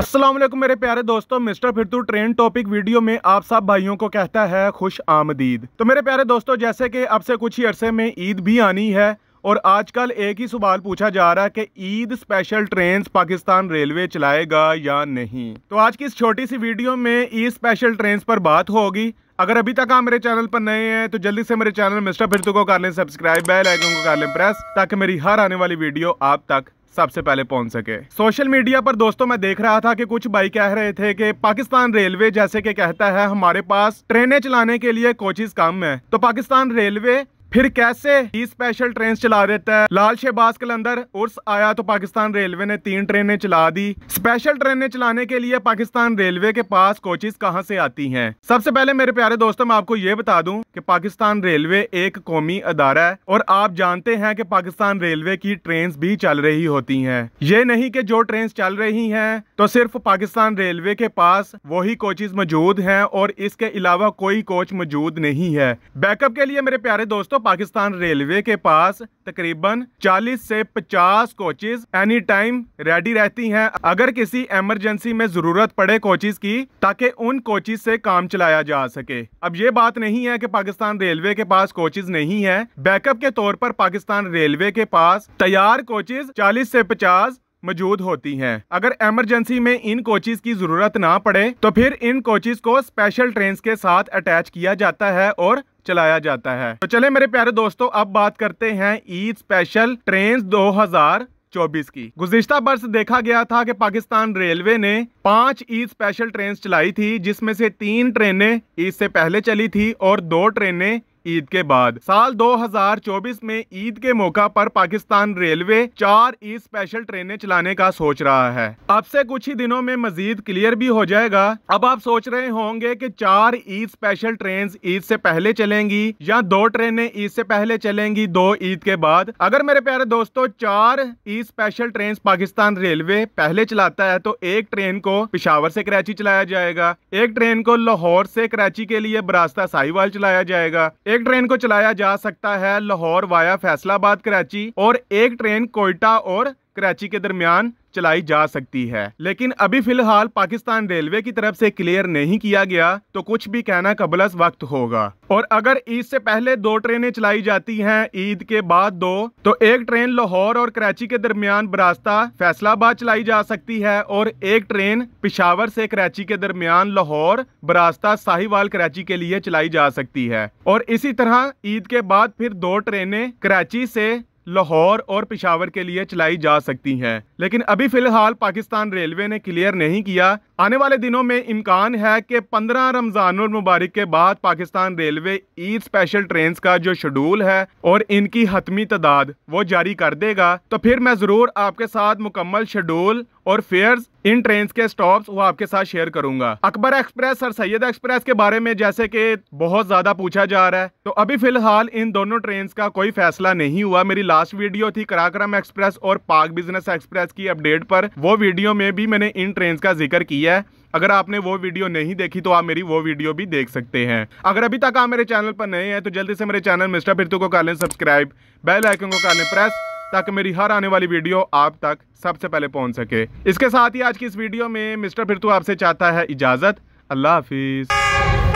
अस्सलाम वालेकुम मेरे प्यारे दोस्तों मिस्टर फिरतू ट्रेन टॉपिक वीडियो में आप सब भाइयों को कहता है खुश आमदीद तो मेरे प्यारे दोस्तों जैसे कि अब से कुछ ही अरसे में ईद भी आनी है और आजकल एक ही सवाल पूछा जा रहा है कि Eid special train Pakistan railway चलाएगा या नहीं तो आज की इस छोटी सी वीडियो में ईद स्पेशल ट्रेन पर बात होगी अगर अभी तक आप मेरे चैनल पर नए हैं तो जल्दी से मेरे चैनल मिस्टर फिरतू को कर लें सब्सक्राइब बेल आइकन को कर लें प्रेस ताकि मेरी हर आने वाली वीडियो आप तक सबसे पहले पहुंच सके सोशल मीडिया पर दोस्तों मैं देख रहा था कि कुछ भाई कह रहे थे कि पाकिस्तान रेलवे जैसे कि कहता है हमारे पास ट्रेनें चलाने के लिए कोचिज कम है तो पाकिस्तान रेलवे फिर कैसे ही स्पेशल ट्रेन चला देता है लाल शहबाज कलंदर उर्स आया तो पाकिस्तान रेलवे ने तीन ट्रेनें चला दी स्पेशल ट्रेनें चलाने के लिए पाकिस्तान रेलवे के पास कोचिज कहाँ से आती हैं सबसे पहले मेरे प्यारे दोस्तों मैं आपको ये बता दूं कि पाकिस्तान रेलवे एक कौमी अदारा है और आप जानते हैं कि पाकिस्तान रेलवे की ट्रेन भी चल रही होती है ये नहीं की जो ट्रेन चल रही है तो सिर्फ पाकिस्तान रेलवे के पास वही कोचिज मौजूद है और इसके अलावा कोई कोच मौजूद नहीं है बैकअप के लिए मेरे प्यारे दोस्तों पाकिस्तान रेलवे के पास तकरीबन 40 से 50 कोचेज एनी टाइम रेडी रहती हैं अगर किसी एमरजेंसी में ज़रूरत पड़े कोचेज की ताकि उन कोचेज से काम चलाया जा सके अब ये बात नहीं है कि पाकिस्तान रेलवे के पास कोचेज नहीं है बैकअप के तौर पर पाकिस्तान रेलवे के पास तैयार कोचेज 40 से 50 मौजूद होती हैं अगर एमरजेंसी में इन कोचिज की जरूरत ना पड़े तो फिर इन कोचिज को स्पेशल ट्रेन के साथ अटैच किया जाता है और चलाया जाता है तो चले मेरे प्यारे दोस्तों अब बात करते हैं ईद स्पेशल ट्रेन दो चौबीस की गुजशत वर्ष देखा गया था कि पाकिस्तान रेलवे ने पांच ईद स्पेशल ट्रेन चलाई थी जिसमें से तीन ट्रेनें ईद से पहले चली थी और दो ट्रेनें ईद के बाद साल 2024 में ईद के मौका पर पाकिस्तान रेलवे चार ईद स्पेशल ट्रेनें चलाने का सोच रहा है अब से कुछ ही दिनों में मजीद क्लियर भी हो जाएगा अब आप सोच रहे होंगे कि चार ईद स्पेशल ट्रेन ईद से पहले चलेंगी या दो ट्रेनें ईद से पहले चलेंगी दो ईद के बाद अगर मेरे प्यारे दोस्तों चार Eid special train Pakistan railway पहले चलाता है तो एक ट्रेन को पिशावर से कराची चलाया जाएगा एक ट्रेन को लाहौर से कराची के लिए बरास्ता साहिवाल चलाया जाएगा एक ट्रेन को चलाया जा सकता है लाहौर वाया फैसलाबाद कराची और एक ट्रेन कोयटा और कराची के दरमियान चलाई जा सकती है लेकिन अभी फिलहाल पाकिस्तान रेलवे की तरफ से क्लियर नहीं किया गया तो कुछ भी कहना कबलस वक्त होगा और अगर ईद से पहले दो ट्रेनें चलाई जाती हैं ईद के बाद दो तो एक ट्रेन लाहौर और कराची के दरमियान बरास्ता फैसलाबाद चलाई जा सकती है और एक ट्रेन पिशावर से कराची के दरमियान लाहौर बरास्ता साहिवाल कराची के लिए चलाई जा सकती है और इसी तरह ईद के बाद फिर दो ट्रेने कराची से लाहौर और पिशावर के लिए चलाई जा सकती हैं लेकिन अभी फिलहाल पाकिस्तान रेलवे ने क्लियर नहीं किया आने वाले दिनों में इम्कान है कि 15 रमज़ानुल मुबारक के बाद Pakistan railway Eid special train का जो शेड्यूल है और इनकी हतमी तादाद वो जारी कर देगा तो फिर मैं ज़रूर आपके साथ मुकम्मल शेड्यूल और फेयर्स इन ट्रेन के स्टॉप्स वो आपके साथ शेयर करूंगा अकबर एक्सप्रेस और सैयद एक्सप्रेस के बारे में जैसे कि बहुत ज़्यादा पूछा जा रहा है तो अभी फिलहाल इन दोनों ट्रेन का कोई फैसला नहीं हुआ मेरी लास्ट वीडियो थी कराक्रम एक्सप्रेस और पाक बिजनेस एक्सप्रेस की अपडेट पर वो वीडियो में भी मैंने इन ट्रेन का जिक्र किया है अगर आपने वो वीडियो नहीं देखी तो आप मेरी वो वीडियो भी देख सकते हैं अगर अभी तक आप मेरे चैनल पर नए हैं तो जल्दी से मेरे चैनल मिस्टर फिरतू को कर लें सब्सक्राइब बेल आइकन को कर लें प्रेस ताकि मेरी हर आने वाली वीडियो आप तक सबसे पहले पहुंच सके इसके साथ ही आज की इस वीडियो में मिस्टर फिरतू आपसे चाहता है इजाज़त अल्लाह हाफिज़